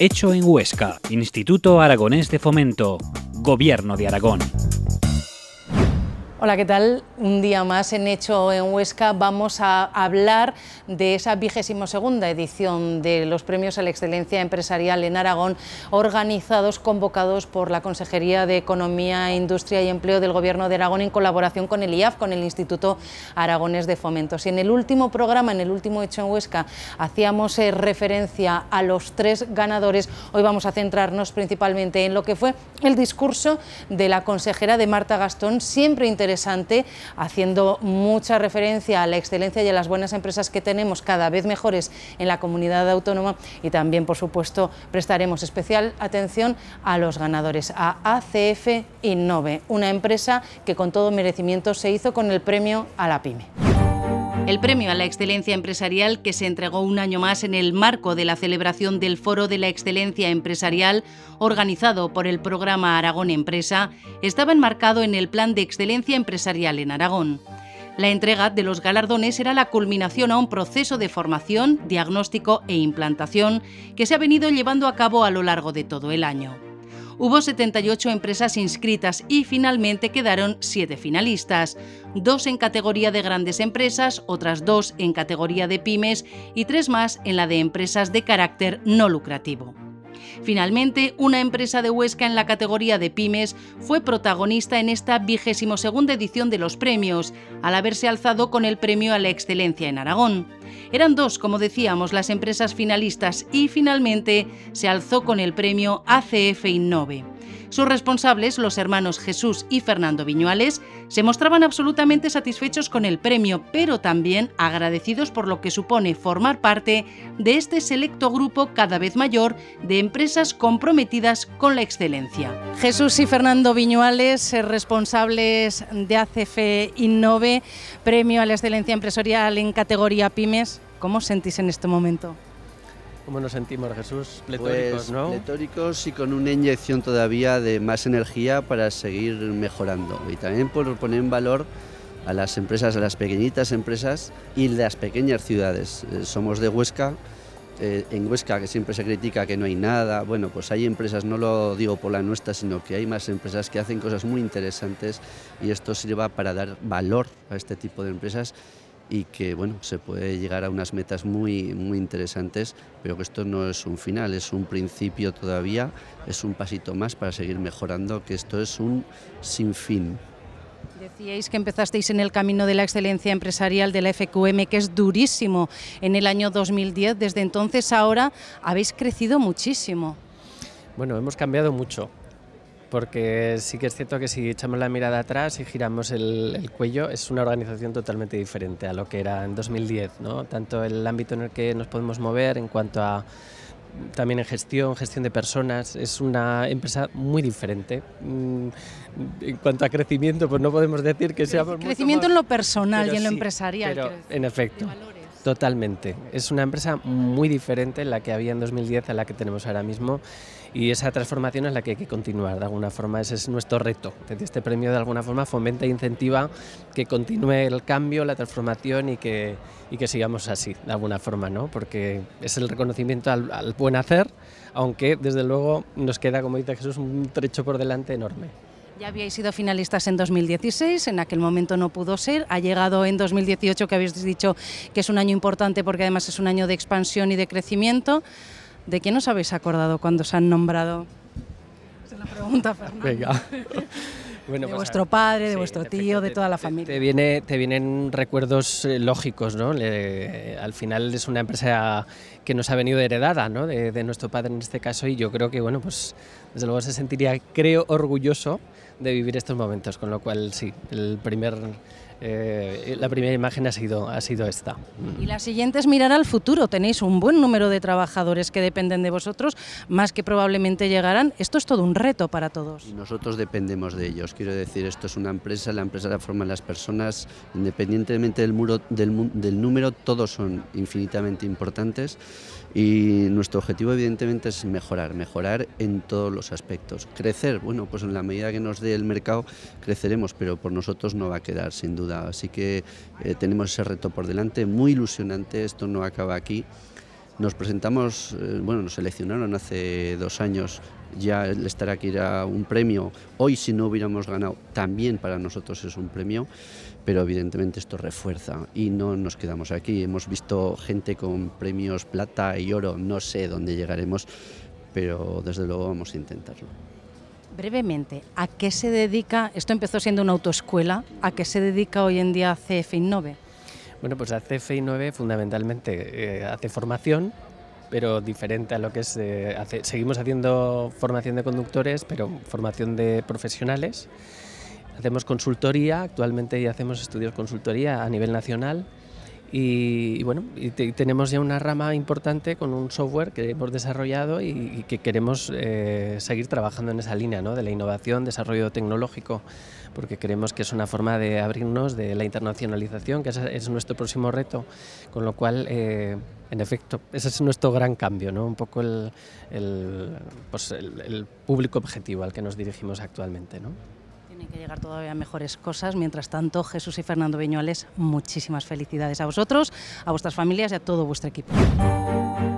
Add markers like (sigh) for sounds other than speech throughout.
Hecho en Huesca, Instituto Aragonés de Fomento, Gobierno de Aragón. Hola, ¿qué tal? Un día más en Hecho en Huesca vamos a hablar de esa vigésimo segunda edición de los Premios a la Excelencia Empresarial en Aragón, organizados, convocados por la Consejería de Economía, Industria y Empleo del Gobierno de Aragón en colaboración con el IAF, con el Instituto Aragones de Fomentos. Y en el último programa, en el último Hecho en Huesca, hacíamos eh, referencia a los tres ganadores. Hoy vamos a centrarnos principalmente en lo que fue el discurso de la consejera de Marta Gastón, siempre interesante haciendo mucha referencia a la excelencia y a las buenas empresas que tenemos cada vez mejores en la comunidad autónoma y también, por supuesto, prestaremos especial atención a los ganadores, a ACF Innove, una empresa que con todo merecimiento se hizo con el premio a la PyME. El premio a la excelencia empresarial que se entregó un año más en el marco de la celebración del Foro de la Excelencia Empresarial organizado por el programa Aragón Empresa estaba enmarcado en el Plan de Excelencia Empresarial en Aragón. La entrega de los galardones era la culminación a un proceso de formación, diagnóstico e implantación que se ha venido llevando a cabo a lo largo de todo el año hubo 78 empresas inscritas y finalmente quedaron 7 finalistas, dos en categoría de grandes empresas, otras dos en categoría de pymes y tres más en la de empresas de carácter no lucrativo. Finalmente, una empresa de Huesca en la categoría de pymes fue protagonista en esta vigésimo edición de los premios, al haberse alzado con el premio a la excelencia en Aragón. Eran dos, como decíamos, las empresas finalistas y finalmente se alzó con el premio ACF Innove. Sus responsables, los hermanos Jesús y Fernando Viñuales, se mostraban absolutamente satisfechos con el premio, pero también agradecidos por lo que supone formar parte de este selecto grupo cada vez mayor de empresas comprometidas con la excelencia. Jesús y Fernando Viñuales, eh, responsables de ACF Innove, premio a la excelencia empresarial en categoría pymes. ¿Cómo os sentís en este momento? ¿Cómo nos sentimos, Jesús? Pues Pletóricos, ¿no? Pletóricos y con una inyección todavía de más energía para seguir mejorando. Y también por poner en valor a las empresas, a las pequeñitas empresas y las pequeñas ciudades. Eh, somos de Huesca, eh, en Huesca que siempre se critica que no hay nada, bueno, pues hay empresas, no lo digo por la nuestra, sino que hay más empresas que hacen cosas muy interesantes y esto sirva para dar valor a este tipo de empresas y que bueno, se puede llegar a unas metas muy, muy interesantes, pero que esto no es un final, es un principio todavía, es un pasito más para seguir mejorando, que esto es un sinfín. Decíais que empezasteis en el camino de la excelencia empresarial de la FQM, que es durísimo, en el año 2010. Desde entonces ahora habéis crecido muchísimo. Bueno, hemos cambiado mucho porque sí que es cierto que si echamos la mirada atrás y giramos el, cuello, es una organización totalmente diferente a lo que era en 2010, ¿no? tanto el ámbito en el que nos podemos mover en cuanto a también en gestión, gestión de personas, es una empresa muy diferente. Mm, en cuanto a crecimiento, pues no podemos decir que sea Crecimiento en lo personal y en lo empresarial. Pero, en efecto. Totalmente. Es una empresa muy diferente la que había en 2010 a la que tenemos ahora mismo y esa transformación es la que hay que continuar de alguna forma. Ese es nuestro reto. Este premio de alguna forma fomenta e incentiva que continúe el cambio, la transformación y que, sigamos así de alguna forma, ¿no? porque es el reconocimiento al buen hacer, aunque desde luego nos queda, como dice Jesús, un trecho por delante enorme. Ya habíais sido finalistas en 2016, en aquel momento no pudo ser. Ha llegado en 2018, que habéis dicho que es un año importante porque además es un año de expansión y de crecimiento. ¿De qué nos habéis acordado cuando os han nombrado? la pregunta, Fernando. Venga. (laughs) (laughs) de pues, vuestro padre, de vuestro tío, de toda la familia. Te, viene, te vienen recuerdos eh, lógicos, ¿no? al final es una empresa que nos ha venido heredada, ¿no? De, de, nuestro padre en este caso y yo creo que, bueno, pues desde luego se sentiría, creo, orgulloso de vivir estos momentos, con lo cual sí, el primer, eh, la primera imagen ha sido, ha sido esta. Y la siguiente es mirar al futuro. Tenéis un buen número de trabajadores que dependen de vosotros, más que probablemente llegarán. Esto es todo un reto para todos. nosotros dependemos de ellos. Quiero decir, esto es una empresa, la empresa la forman las personas, independientemente del, muro, del, del número, todos son infinitamente importantes y nuestro objetivo evidentemente es mejorar, mejorar en todos los aspectos. Crecer, bueno, pues en la medida que nos dé el mercado creceremos, pero por nosotros no va a quedar sin duda. Así que eh, tenemos ese reto por delante, muy ilusionante, esto no acaba aquí. Nos presentamos, eh, bueno, nos seleccionaron hace dos años, ya el estar aquí era un premio, hoy si no hubiéramos ganado también para nosotros es un premio pero evidentemente esto refuerza y no nos quedamos aquí. Hemos visto gente con premios plata y oro, no sé dónde llegaremos, pero desde luego vamos a intentarlo. Brevemente, ¿a qué se dedica? Esto empezó siendo una autoescuela, ¿a qué se dedica hoy en día CF 9? Bueno, pues a CF 9 fundamentalmente eh, hace formación, pero diferente a lo que es. Eh, seguimos haciendo formación de conductores, pero formación de profesionales Hacemos consultoría, actualmente ya hacemos estudios consultoría a nivel nacional y, bueno, tenemos ya una rama importante con un software que hemos desarrollado y, que queremos eh, seguir trabajando en esa línea de la innovación, desarrollo tecnológico, porque creemos que es una forma de abrirnos de la internacionalización, que es nuestro próximo reto, con lo cual... Eh, en efecto, ese es nuestro gran cambio, un poco pues el, público objetivo al que nos dirigimos actualmente. Tienen que llegar todavía mejores cosas. Mientras tanto, Jesús y Fernando Beñuales... muchísimas felicidades a vosotros, a vuestras familias y a todo vuestro equipo.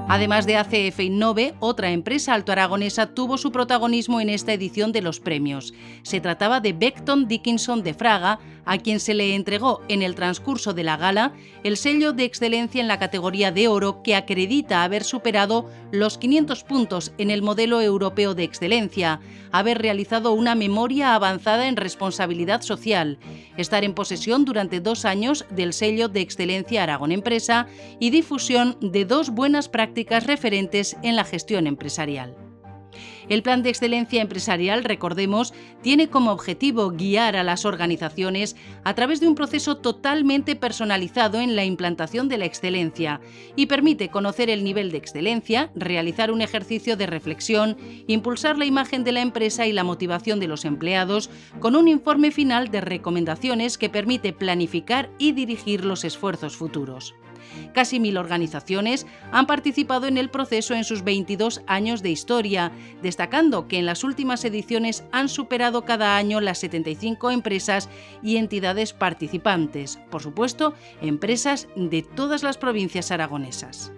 Además de ACF Innove, otra empresa altoaragonesa tuvo su protagonismo en esta edición de los premios. Se trataba de Beckton Dickinson de Fraga, a quien se le entregó en el transcurso de la gala el sello de excelencia en la categoría de oro que acredita haber superado los 500 puntos en el modelo europeo de excelencia, haber realizado una memoria avanzada en responsabilidad social, estar en posesión durante dos años del sello de excelencia Aragón Empresa y difusión de dos buenas prácticas referentes en la gestión empresarial. El Plan de Excelencia Empresarial, recordemos, tiene como objetivo guiar a las organizaciones a través de un proceso totalmente personalizado en la implantación de la excelencia y permite conocer el nivel de excelencia, realizar un ejercicio de reflexión, impulsar la imagen de la empresa y la motivación de los empleados con un informe final de recomendaciones que permite planificar y dirigir los esfuerzos futuros. Casi mil organizaciones han participado en el proceso en sus 22 años de historia, destacando que en las últimas ediciones han superado cada año las 75 empresas y entidades participantes, por supuesto, empresas de todas las provincias aragonesas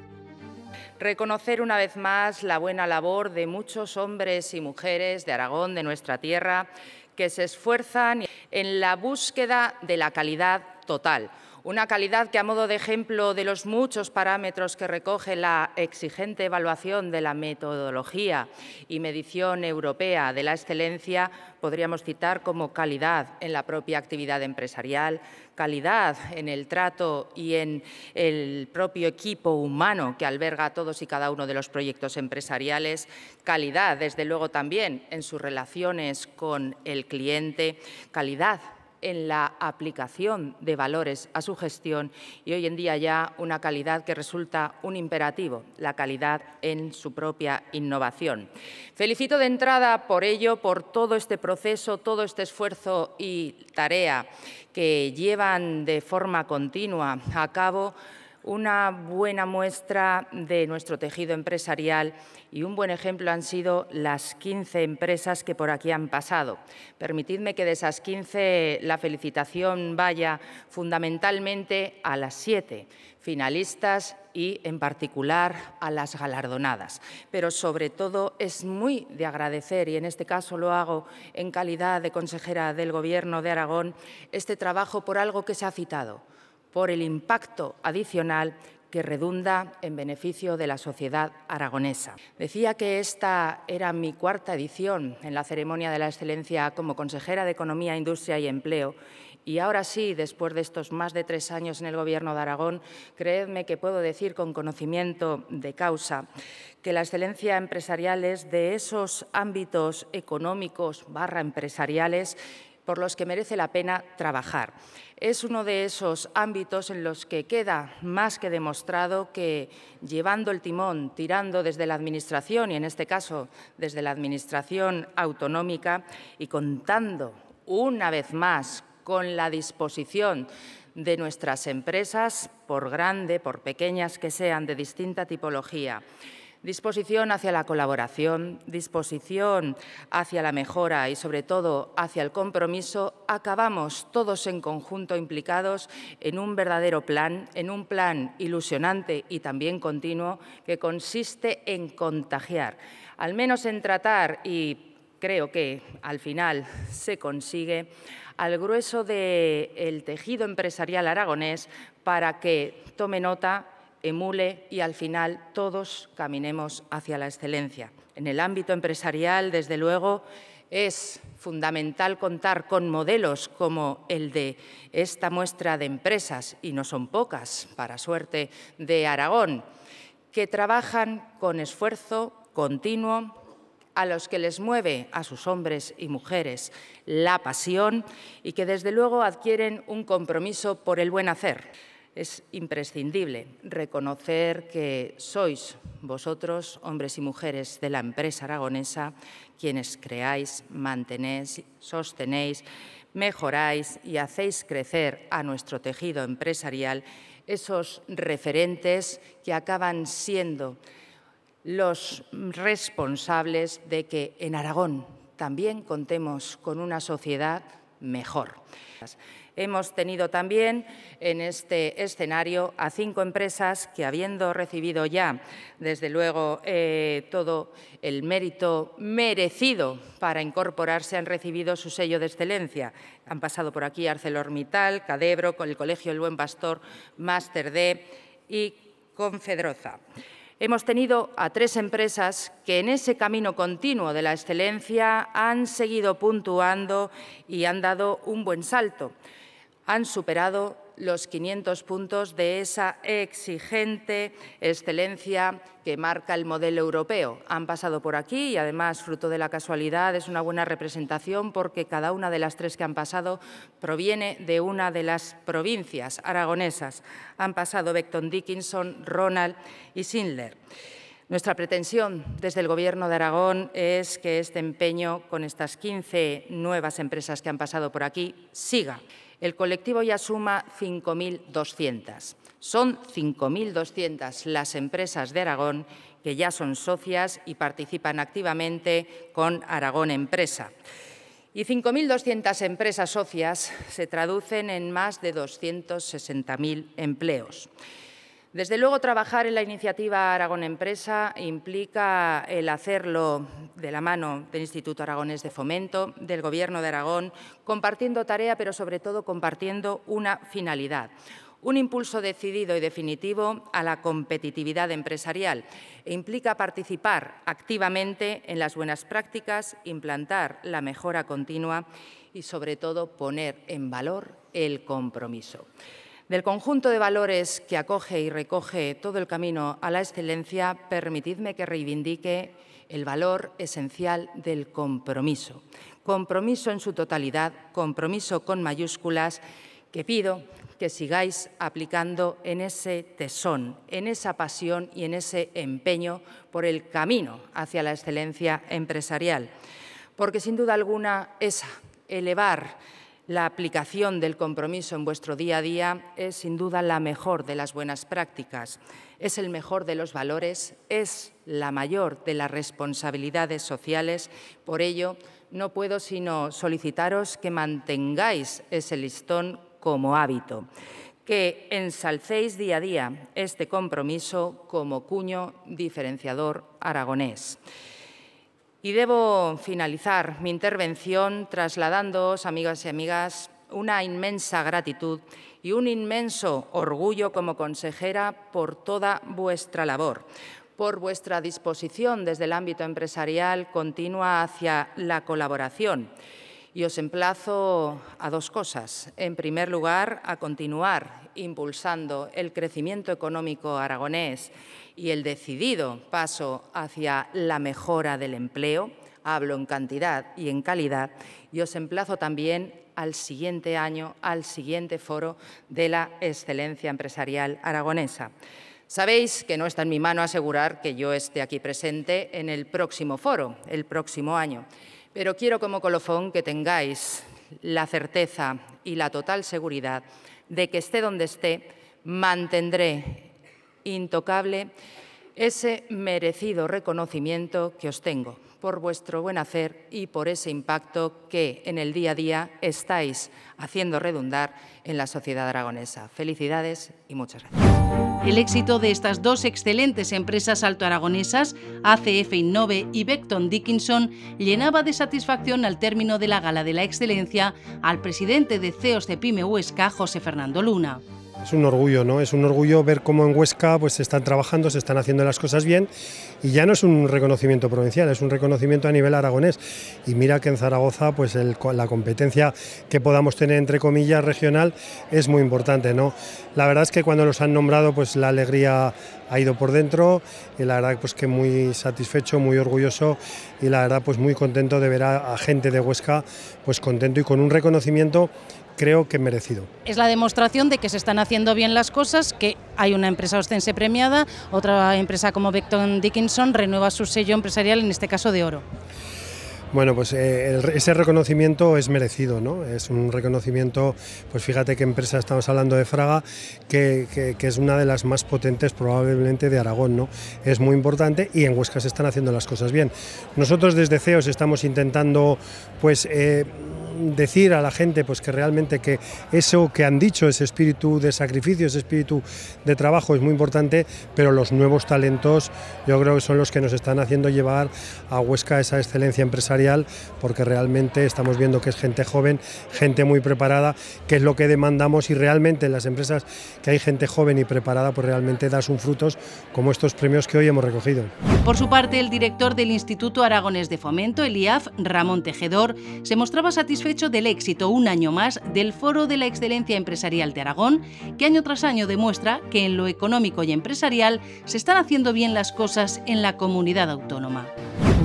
reconocer una vez más la buena labor de muchos hombres y mujeres de Aragón, de nuestra tierra, que se esfuerzan en la búsqueda de la calidad total una calidad que, a modo de ejemplo de los muchos parámetros que recoge la exigente evaluación de la metodología y medición europea de la excelencia, podríamos citar como calidad en la propia actividad empresarial, calidad en el trato y en el propio equipo humano que alberga a todos y cada uno de los proyectos empresariales, calidad, desde luego, también en sus relaciones con el cliente, calidad en la aplicación de valores a su gestión y hoy en día ya una calidad que resulta un imperativo, la calidad en su propia innovación. Felicito de entrada por ello, por todo este proceso, todo este esfuerzo y tarea que llevan de forma continua a cabo una buena muestra de nuestro tejido empresarial y un buen ejemplo han sido las 15 empresas que por aquí han pasado. Permitidme que de esas 15 la felicitación vaya fundamentalmente a las 7 finalistas y en particular a las galardonadas. Pero sobre todo es muy de agradecer, y en este caso lo hago en calidad de consejera del Gobierno de Aragón, este trabajo por algo que se ha citado, por el impacto adicional que redunda en beneficio de la sociedad aragonesa. Decía que esta era mi cuarta edición en la ceremonia de la excelencia como consejera de Economía, Industria y Empleo y ahora sí, después de estos más de tres años en el Gobierno de Aragón, creedme que puedo decir con conocimiento de causa que la excelencia empresarial es de esos ámbitos económicos barra empresariales por los que merece la pena trabajar. Es uno de esos ámbitos en los que queda más que demostrado que llevando el timón, tirando desde la Administración y en este caso desde la Administración autonómica y contando una vez más con la disposición de nuestras empresas, por grande, por pequeñas que sean, de distinta tipología, disposición hacia la colaboración, disposición hacia la mejora y, sobre todo, hacia el compromiso, acabamos todos en conjunto implicados en un verdadero plan, en un plan ilusionante y también continuo que consiste en contagiar, al menos en tratar y creo que al final se consigue al grueso del tejido empresarial aragonés para que tome nota emule y al final todos caminemos hacia la excelencia. En el ámbito empresarial, desde luego, es fundamental contar con modelos como el de esta muestra de empresas, y no son pocas, para suerte, de Aragón, que trabajan con esfuerzo continuo, a los que les mueve a sus hombres y mujeres la pasión y que desde luego adquieren un compromiso por el buen hacer. Es imprescindible reconocer que sois vosotros, hombres y mujeres de la empresa aragonesa, quienes creáis, mantenéis, sostenéis, mejoráis y hacéis crecer a nuestro tejido empresarial esos referentes que acaban siendo los responsables de que en Aragón también contemos con una sociedad mejor. Hemos tenido también en este escenario a cinco empresas que, habiendo recibido ya, desde luego, eh, todo el mérito merecido para incorporarse, han recibido su sello de excelencia. Han pasado por aquí ArcelorMittal, Cadebro, con el Colegio El Buen Pastor, Master D y Confedroza. Hemos tenido a tres empresas que en ese camino continuo de la excelencia han seguido puntuando y han dado un buen salto han superado los 500 puntos de esa exigente excelencia que marca el modelo europeo. Han pasado por aquí y además, fruto de la casualidad, es una buena representación porque cada una de las tres que han pasado proviene de una de las provincias aragonesas. Han pasado Beckton Dickinson, Ronald y Sindler. Nuestra pretensión desde el Gobierno de Aragón es que este empeño con estas 15 nuevas empresas que han pasado por aquí siga el colectivo ya suma 5.200. Son 5.200 las empresas de Aragón que ya son socias y participan activamente con Aragón Empresa. Y 5.200 empresas socias se traducen en más de 260.000 empleos. Desde luego, trabajar en la iniciativa Aragón Empresa implica el hacerlo de la mano del Instituto Aragonés de Fomento, del Gobierno de Aragón, compartiendo tarea, pero sobre todo compartiendo una finalidad. Un impulso decidido y definitivo a la competitividad empresarial e implica participar activamente en las buenas prácticas, implantar la mejora continua y, sobre todo, poner en valor el compromiso. Del conjunto de valores que acoge y recoge todo el camino a la excelencia, permitidme que reivindique el valor esencial del compromiso. Compromiso en su totalidad, compromiso con mayúsculas, que pido que sigáis aplicando en ese tesón, en esa pasión y en ese empeño por el camino hacia la excelencia empresarial. Porque sin duda alguna esa, elevar la aplicación del compromiso en vuestro día a día es sin duda la mejor de las buenas prácticas, es el mejor de los valores, es la mayor de las responsabilidades sociales. Por ello, no puedo sino solicitaros que mantengáis ese listón como hábito, que ensalcéis día a día este compromiso como cuño diferenciador aragonés. Y debo finalizar mi intervención trasladándoos, amigas y amigas, una inmensa gratitud y un inmenso orgullo como consejera por toda vuestra labor, por vuestra disposición desde el ámbito empresarial continua hacia la colaboración. Y os emplazo a dos cosas. En primer lugar, a continuar impulsando el crecimiento económico aragonés y el decidido paso hacia la mejora del empleo, hablo en cantidad y en calidad, y os emplazo también al siguiente año, al siguiente foro de la excelencia empresarial aragonesa. Sabéis que no está en mi mano asegurar que yo esté aquí presente en el próximo foro, el próximo año, pero quiero como colofón que tengáis la certeza y la total seguridad de que esté donde esté, mantendré intocable, ese merecido reconocimiento que os tengo por vuestro buen hacer y por ese impacto que en el día a día estáis haciendo redundar en la sociedad aragonesa. Felicidades y muchas gracias. El éxito de estas dos excelentes empresas altoaragonesas, ACF Innove y Beckton Dickinson, llenaba de satisfacción al término de la Gala de la Excelencia al presidente de CEOs de Pyme José Fernando Luna. Es un orgullo, ¿no? Es un orgullo ver cómo en Huesca pues, se están trabajando, se están haciendo las cosas bien y ya no es un reconocimiento provincial, es un reconocimiento a nivel aragonés. Y mira que en Zaragoza pues, la competencia que podamos tener, entre comillas, regional es muy importante, ¿no? La verdad es que cuando los han nombrado, pues la alegría ha ido por dentro y la verdad pues que muy satisfecho, muy orgulloso y la verdad pues muy contento de ver a, a gente de Huesca pues contento y con un reconocimiento creo que merecido. Es la demostración de que se están haciendo bien las cosas, que hay una empresa ostense premiada, otra empresa como Vecton Dickinson renueva su sello empresarial, en este caso de oro. Bueno, pues eh, ese reconocimiento es merecido, ¿no? Es un reconocimiento, pues fíjate qué empresa estamos hablando de Fraga, que, es una de las más potentes probablemente de Aragón, ¿no? Es muy importante y en Huesca se están haciendo las cosas bien. Nosotros desde CEOS estamos intentando, pues... Eh, decir a la gente pues que realmente que eso que han dicho, ese espíritu de sacrificio, ese espíritu de trabajo es muy importante, pero los nuevos talentos yo creo que son los que nos están haciendo llevar a Huesca esa excelencia empresarial, porque realmente estamos viendo que es gente joven, gente muy preparada, que es lo que demandamos y realmente en las empresas que hay gente joven y preparada, pues realmente da sus frutos como estos premios que hoy hemos recogido. Por su parte, el director del Instituto Aragones de Fomento, el IAF, Ramón Tejedor, se mostraba satisfecho del éxito un año más del Foro de la Excelencia Empresarial de Aragón, que año tras año demuestra que en lo económico y empresarial se están haciendo bien las cosas en la comunidad autónoma.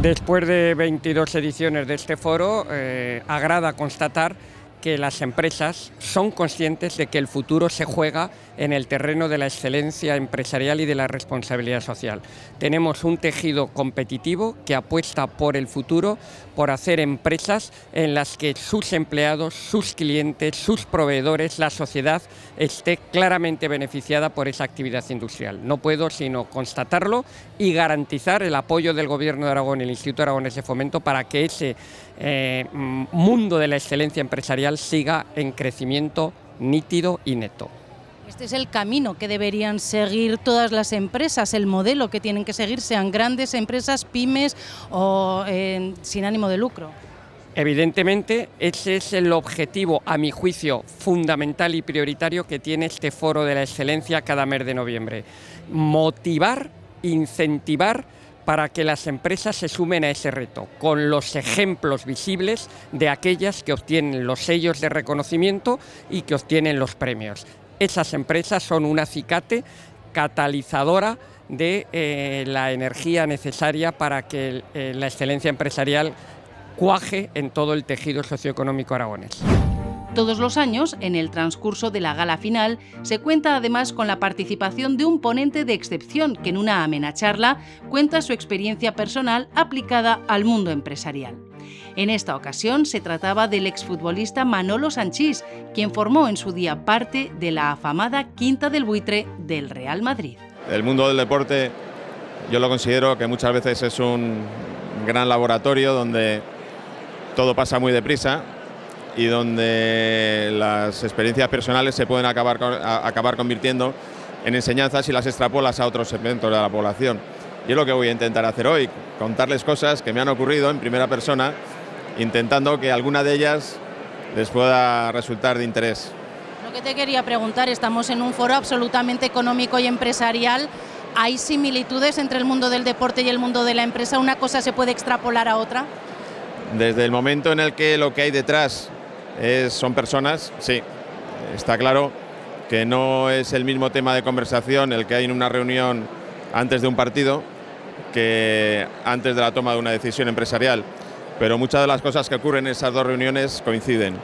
Después de 22 ediciones de este foro, eh, agrada constatar que las empresas son conscientes de que el futuro se juega en el terreno de la excelencia empresarial y de la responsabilidad social. Tenemos un tejido competitivo que apuesta por el futuro, por hacer empresas en las que sus empleados, sus clientes, sus proveedores, la sociedad esté claramente beneficiada por esa actividad industrial. No puedo sino constatarlo y garantizar el apoyo del Gobierno de Aragón y el Instituto Aragonés de Fomento para que ese eh, mm, mundo de la excelencia empresarial siga en crecimiento nítido y neto. Este es el camino que deberían seguir todas las empresas, el modelo que tienen que seguir, sean grandes empresas, pymes o eh, sin ánimo de lucro. Evidentemente, ese es el objetivo, a mi juicio, fundamental y prioritario que tiene este foro de la excelencia cada mes de noviembre. Motivar, incentivar para que las empresas se sumen a ese reto, con los ejemplos visibles de aquellas que obtienen los sellos de reconocimiento y que obtienen los premios. Esas empresas son un acicate catalizadora de eh, la energía necesaria para que eh, la excelencia empresarial cuaje en todo el tejido socioeconómico aragonés. Todos los años, en el transcurso de la gala final, se cuenta además con la participación de un ponente de excepción que en una amena charla cuenta su experiencia personal aplicada al mundo empresarial. En esta ocasión se trataba del exfutbolista Manolo Sanchís, quien formó en su día parte de la afamada Quinta del Buitre del Real Madrid. El mundo del deporte yo lo considero que muchas veces es un gran laboratorio donde todo pasa muy deprisa y donde las experiencias personales se pueden acabar, acabar convirtiendo en enseñanzas y las extrapolas a otros segmentos de la población. Y es lo que voy a intentar hacer hoy, contarles cosas que me han ocurrido en primera persona, intentando que alguna de ellas les pueda resultar de interés. Lo que te quería preguntar, estamos en un foro absolutamente económico y empresarial. ¿Hay similitudes entre el mundo del deporte y el mundo de la empresa? ¿Una cosa se puede extrapolar a otra? Desde el momento en el que lo que hay detrás son personas, sí, está claro que no es el mismo tema de conversación el que hay en una reunión antes de un partido que antes de la toma de una decisión empresarial. Pero muchas de las cosas que ocurren en esas dos reuniones coinciden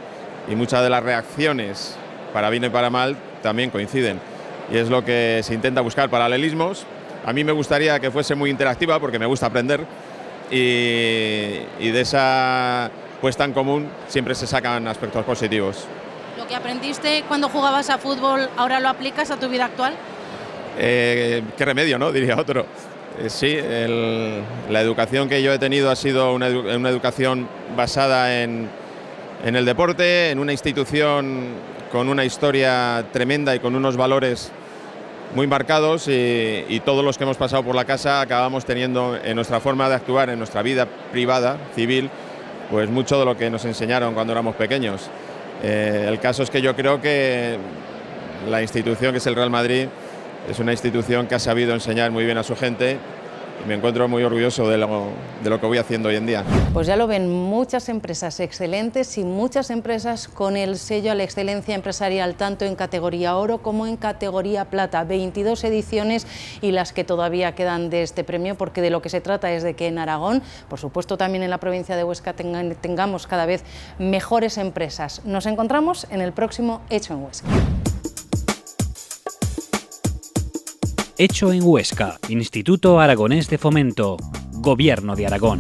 y muchas de las reacciones, para bien y para mal, también coinciden. Y es lo que se intenta buscar, paralelismos. A mí me gustaría que fuese muy interactiva porque me gusta aprender y, y de esa pues tan común, siempre se sacan aspectos positivos. ¿Lo que aprendiste cuando jugabas a fútbol ahora lo aplicas a tu vida actual? Eh, qué remedio, ¿no? (laughs) Diría otro. Eh, sí, la educación que yo he tenido ha sido una, educación basada en, el deporte, en una institución con una historia tremenda y con unos valores muy marcados y, y todos los que hemos pasado por la casa acabamos teniendo en nuestra forma de actuar, en nuestra vida privada, civil, pues mucho de lo que nos enseñaron cuando éramos pequeños. Eh, el caso es que yo creo que la institución que es el Real Madrid es una institución que ha sabido enseñar muy bien a su gente me encuentro muy orgulloso de lo, que voy haciendo hoy en día. Pues ya lo ven, muchas empresas excelentes y muchas empresas con el sello a la excelencia empresarial, tanto en categoría oro como en categoría plata. 22 ediciones y las que todavía quedan de este premio, porque de lo que se trata es de que en Aragón, por supuesto también en la provincia de Huesca, tengamos cada vez mejores empresas. Nos encontramos en el próximo Hecho en Huesca. Hecho en Huesca, Instituto Aragonés de Fomento, Gobierno de Aragón.